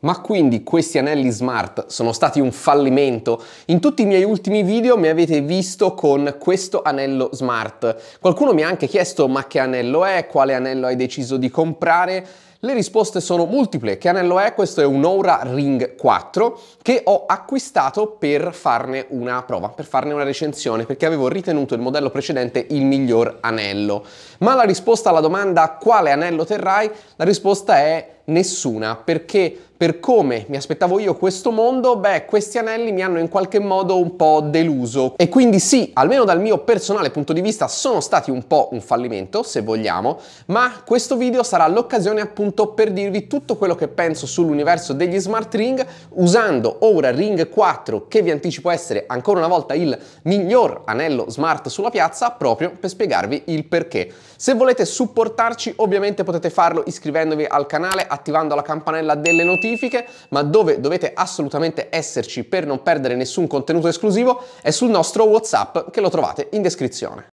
Ma quindi questi anelli smart sono stati un fallimento? In tutti i miei ultimi video mi avete visto con questo anello smart. Qualcuno mi ha anche chiesto ma che anello è, quale anello hai deciso di comprare le risposte sono multiple. Che anello è? Questo è un Aura Ring 4 che ho acquistato per farne una prova, per farne una recensione, perché avevo ritenuto il modello precedente il miglior anello. Ma la risposta alla domanda quale anello terrai? La risposta è nessuna, perché per come mi aspettavo io questo mondo, beh, questi anelli mi hanno in qualche modo un po' deluso. E quindi sì, almeno dal mio personale punto di vista sono stati un po' un fallimento, se vogliamo, ma questo video sarà l'occasione appunto appunto per dirvi tutto quello che penso sull'universo degli smart ring usando ora Ring 4 che vi anticipo essere ancora una volta il miglior anello smart sulla piazza proprio per spiegarvi il perché. Se volete supportarci ovviamente potete farlo iscrivendovi al canale, attivando la campanella delle notifiche, ma dove dovete assolutamente esserci per non perdere nessun contenuto esclusivo è sul nostro WhatsApp che lo trovate in descrizione.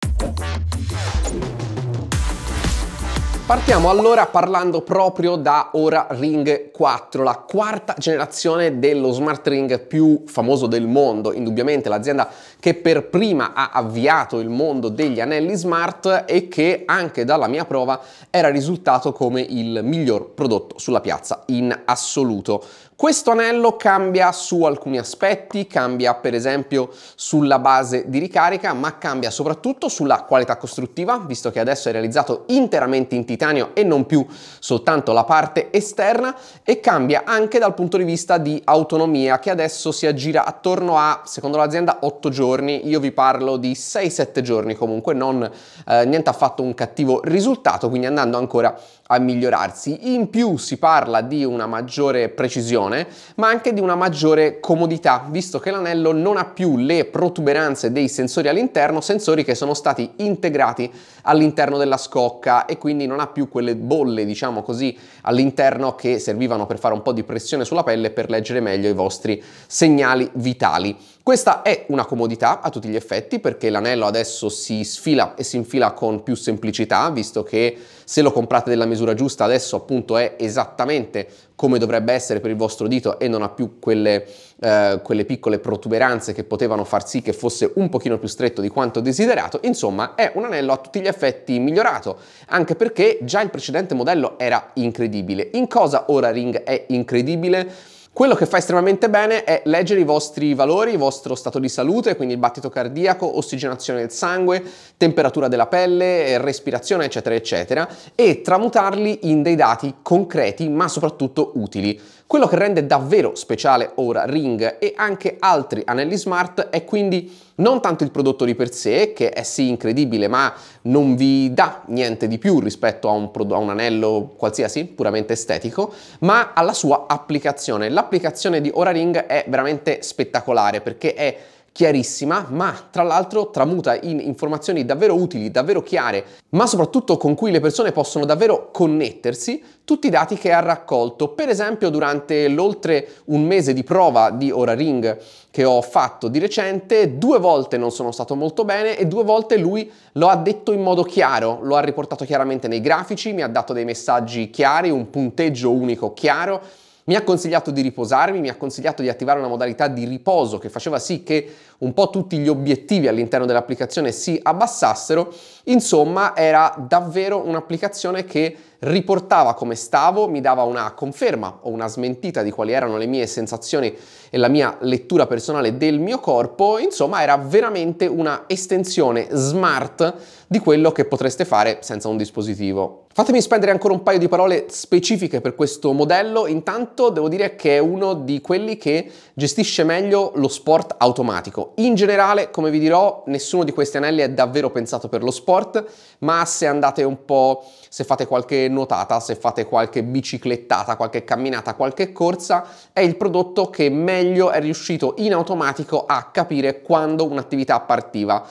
Partiamo allora parlando proprio da Ora Ring 4, la quarta generazione dello smart ring più famoso del mondo, indubbiamente l'azienda che per prima ha avviato il mondo degli anelli smart e che anche dalla mia prova era risultato come il miglior prodotto sulla piazza in assoluto. Questo anello cambia su alcuni aspetti, cambia per esempio sulla base di ricarica, ma cambia soprattutto sulla qualità costruttiva, visto che adesso è realizzato interamente in titanio e non più soltanto la parte esterna, e cambia anche dal punto di vista di autonomia, che adesso si aggira attorno a, secondo l'azienda, 8 giorni. Io vi parlo di 6-7 giorni comunque, non eh, niente affatto un cattivo risultato, quindi andando ancora a migliorarsi. In più si parla di una maggiore precisione, ma anche di una maggiore comodità, visto che l'anello non ha più le protuberanze dei sensori all'interno, sensori che sono stati integrati all'interno della scocca e quindi non ha più quelle bolle, diciamo così, all'interno che servivano per fare un po' di pressione sulla pelle per leggere meglio i vostri segnali vitali. Questa è una comodità a tutti gli effetti perché l'anello adesso si sfila e si infila con più semplicità visto che se lo comprate della misura giusta adesso appunto è esattamente come dovrebbe essere per il vostro dito e non ha più quelle, eh, quelle piccole protuberanze che potevano far sì che fosse un pochino più stretto di quanto desiderato, insomma è un anello a tutti gli effetti migliorato, anche perché già il precedente modello era incredibile. In cosa ora Ring è incredibile? Quello che fa estremamente bene è leggere i vostri valori, il vostro stato di salute, quindi il battito cardiaco, ossigenazione del sangue, temperatura della pelle, eh, respirazione, eccetera, eccetera, e tramutarli in dei dati concreti ma soprattutto utili. Quello che rende davvero speciale ora Ring e anche altri anelli smart è quindi non tanto il prodotto di per sé, che è sì incredibile, ma non vi dà niente di più rispetto a un, a un anello qualsiasi, puramente estetico, ma alla sua applicazione. L'applicazione di Ora Ring è veramente spettacolare perché è chiarissima, ma tra l'altro tramuta in informazioni davvero utili, davvero chiare, ma soprattutto con cui le persone possono davvero connettersi, tutti i dati che ha raccolto. Per esempio, durante l'oltre un mese di prova di Ora Ring che ho fatto di recente, due volte non sono stato molto bene e due volte lui lo ha detto in modo chiaro, lo ha riportato chiaramente nei grafici, mi ha dato dei messaggi chiari, un punteggio unico chiaro mi ha consigliato di riposarmi, mi ha consigliato di attivare una modalità di riposo che faceva sì che un po' tutti gli obiettivi all'interno dell'applicazione si abbassassero. Insomma, era davvero un'applicazione che riportava come stavo, mi dava una conferma o una smentita di quali erano le mie sensazioni e la mia lettura personale del mio corpo, insomma era veramente una estensione smart di quello che potreste fare senza un dispositivo. Fatemi spendere ancora un paio di parole specifiche per questo modello, intanto devo dire che è uno di quelli che gestisce meglio lo sport automatico. In generale, come vi dirò, nessuno di questi anelli è davvero pensato per lo sport, ma se andate un po', se fate qualche nuotata, se fate qualche biciclettata, qualche camminata, qualche corsa, è il prodotto che meglio è riuscito in automatico a capire quando un'attività partiva.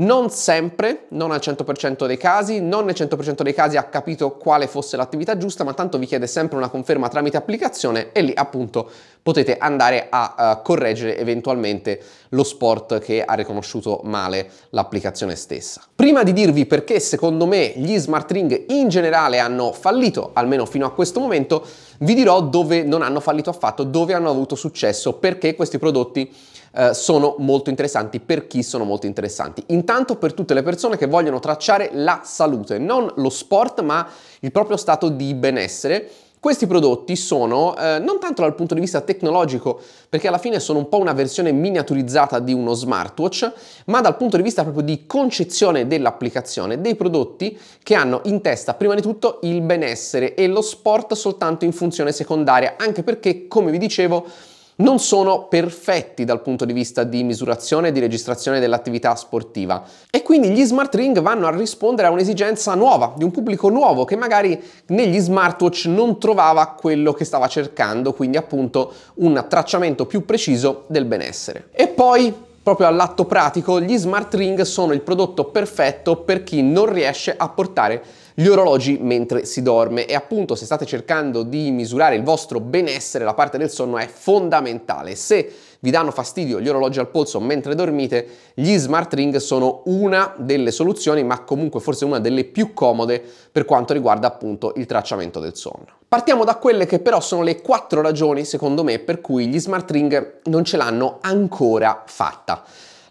Non sempre, non al 100% dei casi, non nel 100% dei casi ha capito quale fosse l'attività giusta, ma tanto vi chiede sempre una conferma tramite applicazione e lì appunto potete andare a uh, correggere eventualmente lo sport che ha riconosciuto male l'applicazione stessa. Prima di dirvi perché secondo me gli smart ring in generale hanno fallito, almeno fino a questo momento, vi dirò dove non hanno fallito affatto, dove hanno avuto successo, perché questi prodotti eh, sono molto interessanti, per chi sono molto interessanti. Intanto per tutte le persone che vogliono tracciare la salute, non lo sport, ma il proprio stato di benessere questi prodotti sono eh, non tanto dal punto di vista tecnologico, perché alla fine sono un po' una versione miniaturizzata di uno smartwatch, ma dal punto di vista proprio di concezione dell'applicazione, dei prodotti che hanno in testa prima di tutto il benessere e lo sport soltanto in funzione secondaria, anche perché, come vi dicevo, non sono perfetti dal punto di vista di misurazione e di registrazione dell'attività sportiva e quindi gli smart ring vanno a rispondere a un'esigenza nuova, di un pubblico nuovo che magari negli smartwatch non trovava quello che stava cercando, quindi appunto un tracciamento più preciso del benessere. E poi proprio all'atto pratico, gli smart ring sono il prodotto perfetto per chi non riesce a portare gli orologi mentre si dorme e appunto se state cercando di misurare il vostro benessere la parte del sonno è fondamentale. Se vi danno fastidio gli orologi al polso mentre dormite, gli smart ring sono una delle soluzioni, ma comunque forse una delle più comode per quanto riguarda appunto il tracciamento del sonno. Partiamo da quelle che però sono le quattro ragioni, secondo me, per cui gli smart ring non ce l'hanno ancora fatta.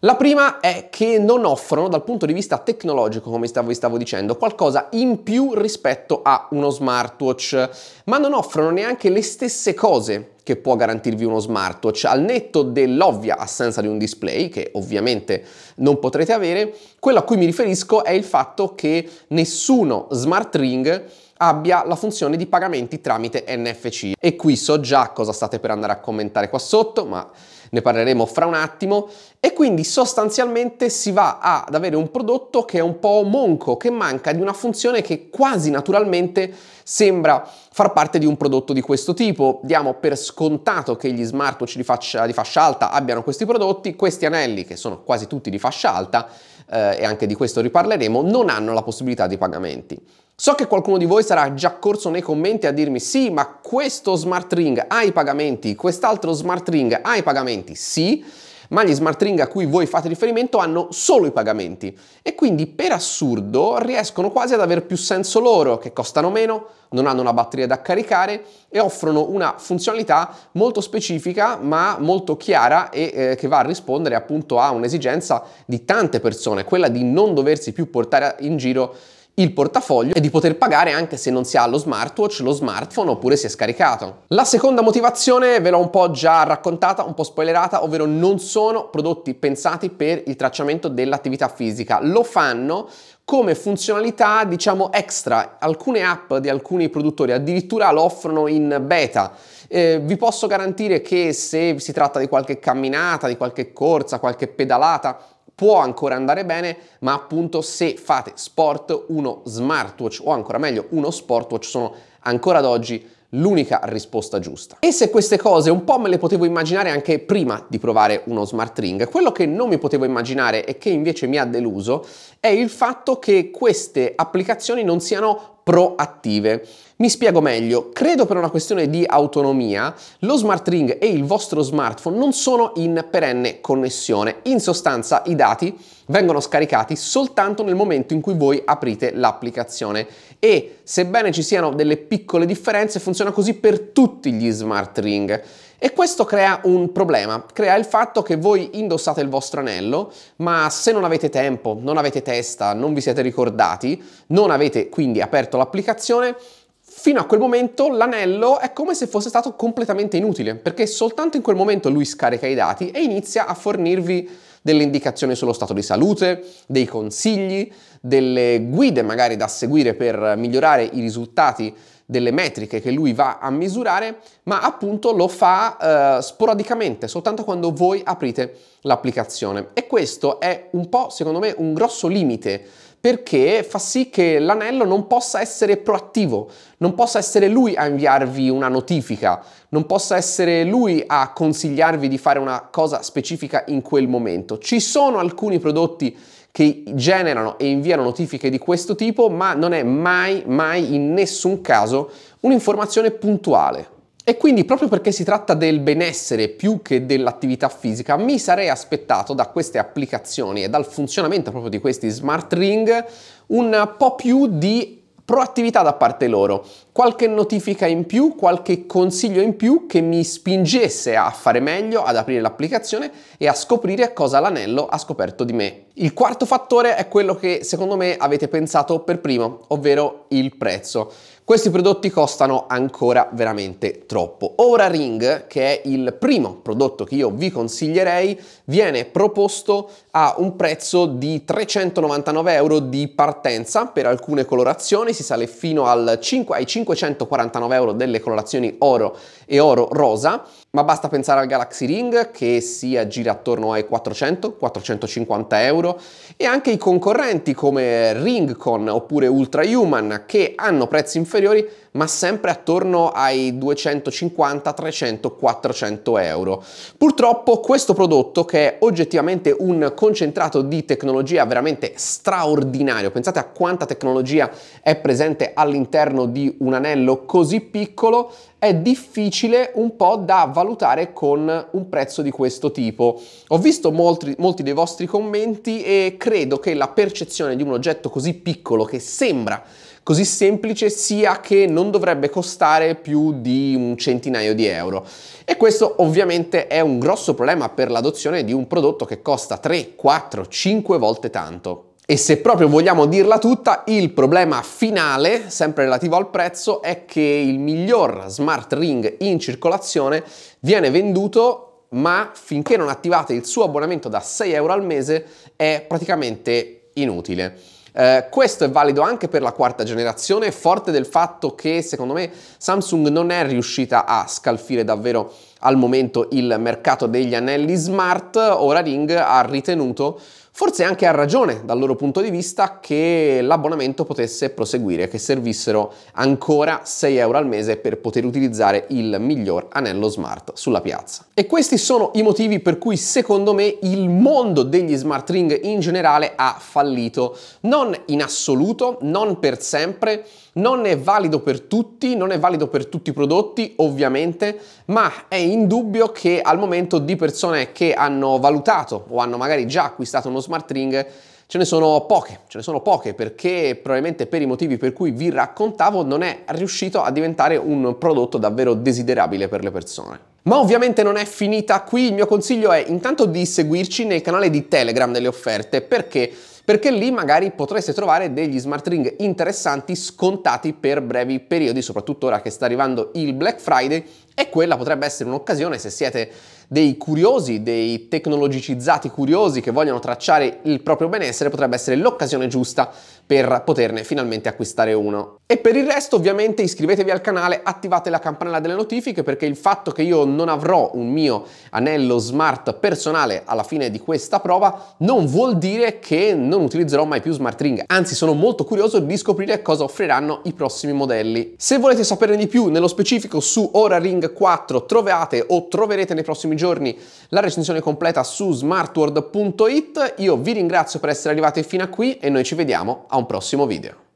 La prima è che non offrono dal punto di vista tecnologico, come stavo, vi stavo dicendo, qualcosa in più rispetto a uno smartwatch, ma non offrono neanche le stesse cose che può garantirvi uno smartwatch, al netto dell'ovvia assenza di un display, che ovviamente non potrete avere, quello a cui mi riferisco è il fatto che nessuno smart ring abbia la funzione di pagamenti tramite NFC. E qui so già cosa state per andare a commentare qua sotto, ma ne parleremo fra un attimo. E quindi sostanzialmente si va ad avere un prodotto che è un po' monco, che manca di una funzione che quasi naturalmente sembra far parte di un prodotto di questo tipo. Diamo per scontato che gli smartwatch di, faccia, di fascia alta abbiano questi prodotti, questi anelli che sono quasi tutti di fascia alta eh, e anche di questo riparleremo, non hanno la possibilità di pagamenti. So che qualcuno di voi sarà già corso nei commenti a dirmi sì, ma questo smart ring ha i pagamenti, quest'altro smart ring ha i pagamenti, sì, ma gli smart ring a cui voi fate riferimento hanno solo i pagamenti e quindi per assurdo riescono quasi ad avere più senso loro, che costano meno, non hanno una batteria da caricare e offrono una funzionalità molto specifica ma molto chiara e eh, che va a rispondere appunto a un'esigenza di tante persone, quella di non doversi più portare in giro il portafoglio e di poter pagare anche se non si ha lo smartwatch, lo smartphone oppure si è scaricato. La seconda motivazione ve l'ho un po' già raccontata, un po' spoilerata, ovvero non sono prodotti pensati per il tracciamento dell'attività fisica. Lo fanno come funzionalità diciamo extra. Alcune app di alcuni produttori addirittura lo offrono in beta. Eh, vi posso garantire che se si tratta di qualche camminata, di qualche corsa, qualche pedalata, può ancora andare bene, ma appunto se fate sport, uno smartwatch o ancora meglio uno sportwatch sono ancora ad oggi l'unica risposta giusta. E se queste cose un po' me le potevo immaginare anche prima di provare uno smart ring, quello che non mi potevo immaginare e che invece mi ha deluso è il fatto che queste applicazioni non siano proattive. Mi spiego meglio, credo per una questione di autonomia, lo smart ring e il vostro smartphone non sono in perenne connessione, in sostanza i dati vengono scaricati soltanto nel momento in cui voi aprite l'applicazione e sebbene ci siano delle piccole differenze funziona così per tutti gli smart ring. E questo crea un problema, crea il fatto che voi indossate il vostro anello, ma se non avete tempo, non avete testa, non vi siete ricordati, non avete quindi aperto l'applicazione, Fino a quel momento l'anello è come se fosse stato completamente inutile, perché soltanto in quel momento lui scarica i dati e inizia a fornirvi delle indicazioni sullo stato di salute, dei consigli, delle guide magari da seguire per migliorare i risultati delle metriche che lui va a misurare, ma appunto lo fa eh, sporadicamente, soltanto quando voi aprite l'applicazione. E questo è un po', secondo me, un grosso limite perché fa sì che l'anello non possa essere proattivo, non possa essere lui a inviarvi una notifica, non possa essere lui a consigliarvi di fare una cosa specifica in quel momento. Ci sono alcuni prodotti che generano e inviano notifiche di questo tipo, ma non è mai, mai in nessun caso un'informazione puntuale. E quindi proprio perché si tratta del benessere più che dell'attività fisica, mi sarei aspettato da queste applicazioni e dal funzionamento proprio di questi smart ring un po' più di proattività da parte loro, qualche notifica in più, qualche consiglio in più che mi spingesse a fare meglio, ad aprire l'applicazione e a scoprire cosa l'anello ha scoperto di me. Il quarto fattore è quello che secondo me avete pensato per primo, ovvero il prezzo. Questi prodotti costano ancora veramente troppo. Ora Ring, che è il primo prodotto che io vi consiglierei, viene proposto ha un prezzo di 399 euro di partenza per alcune colorazioni, si sale fino 5, ai 549 euro delle colorazioni oro e oro rosa, ma basta pensare al Galaxy Ring che si aggira attorno ai 400-450 euro e anche i concorrenti come Ringcon oppure Ultra Human che hanno prezzi inferiori ma sempre attorno ai 250, 300, 400 euro. Purtroppo questo prodotto che è oggettivamente un concentrato di tecnologia veramente straordinario, pensate a quanta tecnologia è presente all'interno di un anello così piccolo, è difficile un po' da valutare con un prezzo di questo tipo. Ho visto molti, molti dei vostri commenti e credo che la percezione di un oggetto così piccolo che sembra così semplice sia che non dovrebbe costare più di un centinaio di euro. E questo ovviamente è un grosso problema per l'adozione di un prodotto che costa 3, 4, 5 volte tanto. E se proprio vogliamo dirla tutta, il problema finale, sempre relativo al prezzo, è che il miglior smart ring in circolazione viene venduto ma finché non attivate il suo abbonamento da 6 euro al mese è praticamente inutile. Eh, questo è valido anche per la quarta generazione, forte del fatto che secondo me Samsung non è riuscita a scalfire davvero al momento il mercato degli anelli smart, ora Ring ha ritenuto Forse anche a ragione dal loro punto di vista che l'abbonamento potesse proseguire, che servissero ancora 6 euro al mese per poter utilizzare il miglior anello smart sulla piazza. E questi sono i motivi per cui secondo me il mondo degli smart ring in generale ha fallito. Non in assoluto, non per sempre, non è valido per tutti, non è valido per tutti i prodotti ovviamente, ma è indubbio che al momento di persone che hanno valutato o hanno magari già acquistato uno smart ring ce ne sono poche, ce ne sono poche perché probabilmente per i motivi per cui vi raccontavo non è riuscito a diventare un prodotto davvero desiderabile per le persone. Ma ovviamente non è finita qui, il mio consiglio è intanto di seguirci nel canale di Telegram delle offerte perché perché lì magari potreste trovare degli smart ring interessanti scontati per brevi periodi, soprattutto ora che sta arrivando il Black Friday e quella potrebbe essere un'occasione se siete dei curiosi, dei tecnologicizzati curiosi che vogliono tracciare il proprio benessere, potrebbe essere l'occasione giusta per poterne finalmente acquistare uno. E per il resto ovviamente iscrivetevi al canale, attivate la campanella delle notifiche perché il fatto che io non avrò un mio anello smart personale alla fine di questa prova non vuol dire che non utilizzerò mai più smart ring, anzi sono molto curioso di scoprire cosa offriranno i prossimi modelli. Se volete saperne di più nello specifico su Ora Ring 4 trovate o troverete nei prossimi giorni la recensione completa su smartword.it, io vi ringrazio per essere arrivati fino a qui e noi ci vediamo a un prossimo video.